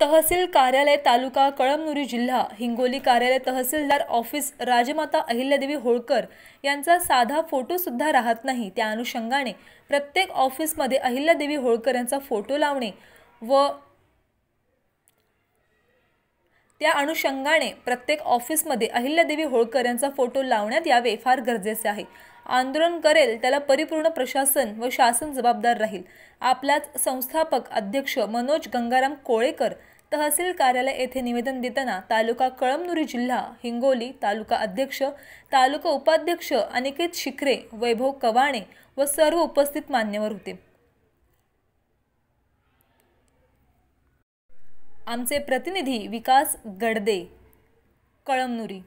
तहसील कार्यालय तालुका कळमनुरी जिल्हा हिंगोली कार्यालय तहसीलदार ऑफिस राजमाता अहिल्यादेवी होळकर यांचा साधा फोटोसुद्धा राहत नाही त्या अनुषंगाने प्रत्येक ऑफिसमध्ये अहिल्यादेवी होळकर यांचा फोटो लावणे व त्या अनुषंगाने प्रत्येक ऑफिसमध्ये अहिल्यादेवी होळकर यांचा फोटो लावण्यात यावे फार गरजेचे आहे आंदोलन करेल त्याला परिपूर्ण प्रशासन व शासन जबाबदार राहील आपलाच संस्थापक अध्यक्ष मनोज गंगाराम कोळेकर तहसील कार्यालय येथे निवेदन देताना तालुका कळमनुरी जिल्हा हिंगोली तालुका अध्यक्ष तालुका उपाध्यक्ष अनिकेत शिखरे वैभव कवाणे व सर्व उपस्थित मान्यवर होते आमचे प्रतिनिधी विकास गडदे कळमनुरी